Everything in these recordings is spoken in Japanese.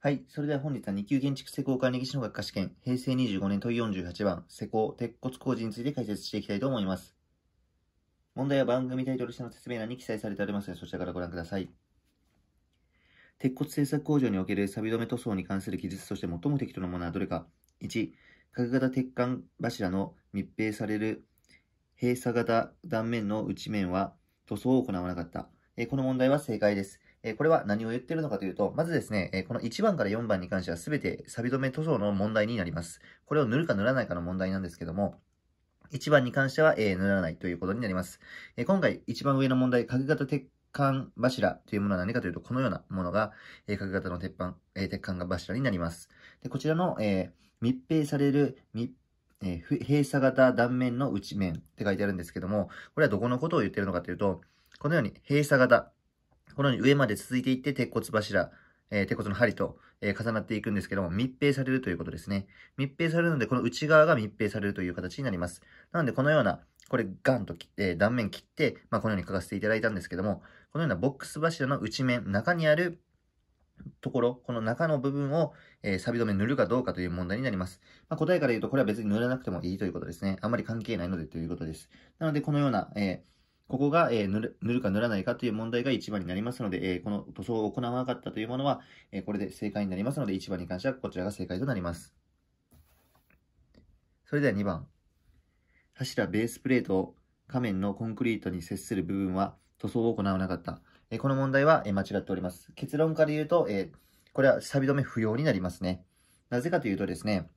はい。それでは本日は2級建築施工管理技師の学科試験、平成25年問い48番、施工、鉄骨工事について解説していきたいと思います。問題は番組タイトル下の説明欄に記載されておりますので、そちらからご覧ください。鉄骨製作工場における錆止め塗装に関する記述として最も適当なものはどれか。1、角型鉄管柱の密閉される閉鎖型断面の内面は塗装を行わなかった。えこの問題は正解です。えこれは何を言ってるのかというと、まずですね、えこの1番から4番に関しては全てサビ止め塗装の問題になります。これを塗るか塗らないかの問題なんですけども、1番に関しては、え塗らないということになります。え今回一番上の問題、角型鉄管柱というものは何かというと、このようなものが、え角型の鉄板、え鉄管が柱になります。でこちらの、え密閉される密えー、閉鎖型断面の内面って書いてあるんですけども、これはどこのことを言ってるのかというと、このように閉鎖型、このように上まで続いていって鉄骨柱、えー、鉄骨の針と、えー、重なっていくんですけども、密閉されるということですね。密閉されるので、この内側が密閉されるという形になります。なので、このような、これガンとえ断面切って、まあ、このように書かせていただいたんですけども、このようなボックス柱の内面、中にあるところ、この中の部分を、えー、サビ止め塗るかどうかという問題になります。まあ、答えから言うと、これは別に塗らなくてもいいということですね。あまり関係ないのでということです。なので、このような、えーここが、えー、塗る塗るか塗らないかという問題が1番になりますので、えー、この塗装を行わなかったというものは、えー、これで正解になりますので、1番に関してはこちらが正解となります。それでは2番。柱ベースプレートを仮面のコンクリートに接する部分は塗装を行わなかった。えこの問題は、え間違っております。結論から言うと、えこれは錆止め不要になりますね。なぜかというとですね、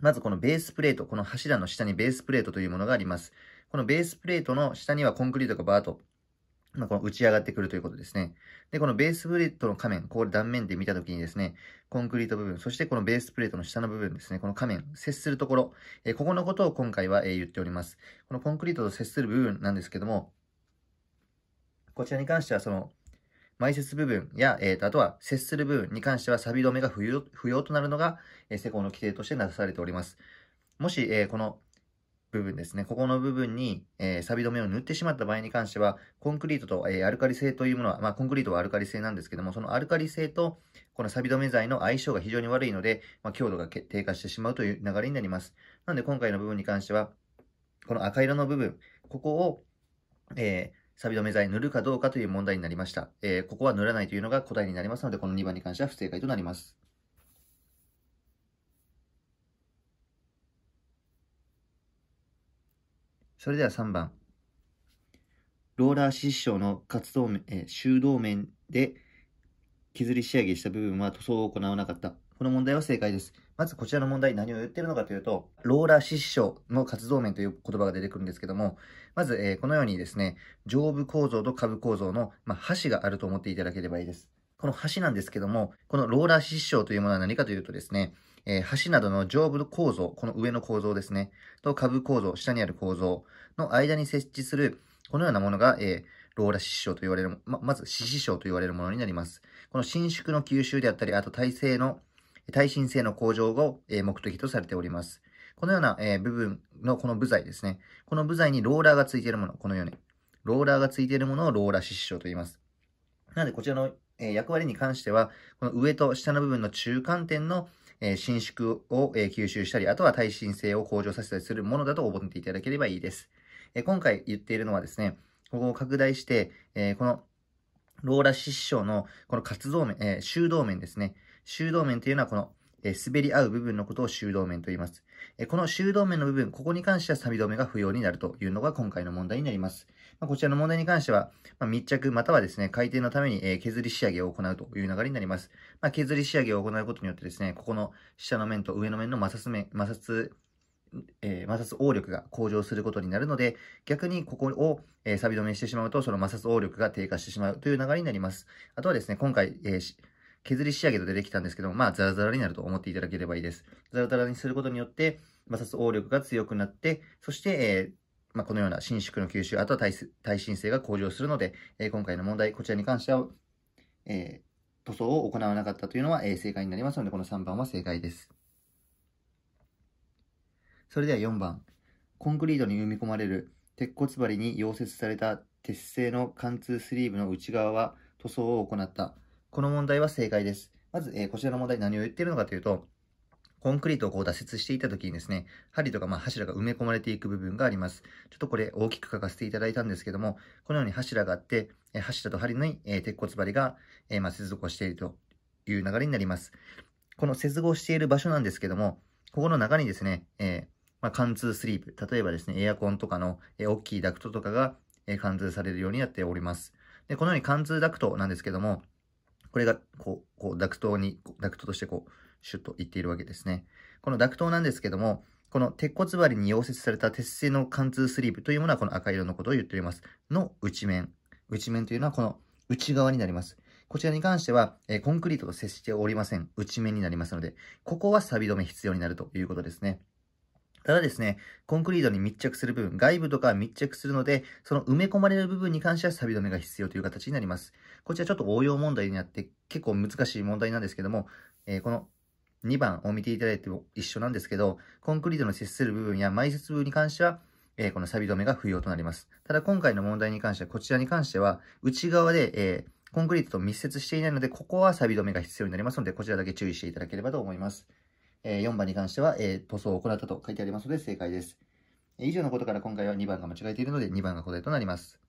まずこのベースプレート、この柱の下にベースプレートというものがあります。このベースプレートの下にはコンクリートがバーッと、まあ、この打ち上がってくるということですね。で、このベースプレートの仮面、ここで断面で見たときにですね、コンクリート部分、そしてこのベースプレートの下の部分ですね、この仮面、接するところ、えー、ここのことを今回は、えー、言っております。このコンクリートと接する部分なんですけども、こちらに関してはその、埋設部分や、えー、あとは接する部分に関しては錆止めが不要となるのが、えー、施工の規定としてなされております。もし、えー、この部分ですね。ここの部分に、えー、錆止めを塗ってしまった場合に関しては、コンクリートと、えー、アルカリ性というものは、まあ、コンクリートはアルカリ性なんですけども、そのアルカリ性と、この錆止め剤の相性が非常に悪いので、まあ、強度が低下してしまうという流れになります。なので、今回の部分に関しては、この赤色の部分、ここを、えー、錆止め剤塗るかどうかという問題になりました。えー、ここは塗らないというのが答えになりますので、この2番に関しては不正解となります。それでは3番。ローラー師匠の活動面、え修道面で削り仕上げした部分は塗装を行わなかった。この問題は正解です。まずこちらの問題何を言ってるのかというと、ローラー師匠の活動面という言葉が出てくるんですけども、まず、えー、このようにですね、上部構造と下部構造の、まあ、箸があると思っていただければいいです。この橋なんですけども、このローラー支支というものは何かというとですね、えー、橋などの上部構造、この上の構造ですね、と下部構造、下にある構造の間に設置する、このようなものが、えー、ローラ支支と言われる、ままず支支と言われるものになります。この伸縮の吸収であったり、あと耐性の、耐震性の向上を、えー、目的とされております。このような、え部分のこの部材ですね。この部材にローラーがついているもの、このように。ローラーがついているものをローラー支支と言います。なので、こちらのえ役割に関しては、この上と下の部分の中間点の、え伸縮を、え吸収したり、あとは耐震性を向上させたりするものだと覚えていただければいいです。え今回言っているのはですね、ここを拡大して、えこのローラ師匠のこの活動面、え修道面ですね。修道面というのはこのえ滑り合う部分のことを修道面と言います。えこの修道面の部分、ここに関してはサビ止めが不要になるというのが今回の問題になります。まこちらの問題に関しては、ま密着またはですね、回転のために、え削り仕上げを行うという流れになります。ま削り仕上げを行うことによってですね、ここの下の面と上の面の摩擦面、摩擦、えー、摩擦応力が向上することになるので、逆にここを、えー、サビ止めしてしまうと、その摩擦応力が低下してしまうという流れになります。あとはですね、今回、えー、削り仕上げで出てきたんですけど、まあ、ザラザラになると思っていただければいいです。ザラザラにすることによって、摩擦応力が強くなって、そして、えーまあ、このような伸縮の吸収、あとは耐耐震性が向上するので、えー、今回の問題、こちらに関しては、えー、塗装を行わなかったというのは、えー、正解になりますので、この3番は正解です。それでは4番。コンクリートに埋め込まれる鉄骨張りに溶接された鉄製の貫通スリーブの内側は塗装を行った。この問題は正解です。まず、えー、こちらの問題何を言っているのかというと、コンクリートをこう脱出していた時にですね、針とかまあ柱が埋め込まれていく部分があります。ちょっとこれ大きく書かせていただいたんですけども、このように柱があって、え柱と針の、えー、鉄骨針が、えー、まあ接続をしているという流れになります。この接合している場所なんですけども、ここの中にですね、えー、まあ、貫通スリープ、例えばですね、エアコンとかの、え大きいダクトとかが、え貫通されるようになっております。で、このように貫通ダクトなんですけども、これがこう、こう、ダクトに、ダクトとしてこう、シュッといっているわけですね。このダクトなんですけども、この鉄骨張りに溶接された鉄製の貫通スリーブというものはこの赤色のことを言っております。の内面。内面というのはこの内側になります。こちらに関しては、えコンクリートと接しておりません。内面になりますので、ここは錆止め必要になるということですね。ただですね、コンクリートに密着する部分、外部とか密着するので、その埋め込まれる部分に関しては錆止めが必要という形になります。こちらちょっと応用問題になって、結構難しい問題なんですけども、えー、この2番を見ていただいても一緒なんですけど、コンクリートの接する部分や埋設部分に関しては、えー、この錆止めが不要となります。ただ今回の問題に関しては、こちらに関しては、内側で、えー、コンクリートと密接していないので、ここは錆止めが必要になりますので、こちらだけ注意していただければと思います。え4番に関しては、え塗装を行ったと書いてありますので正解です。以上のことから今回は2番が間違えているので2番が答えとなります。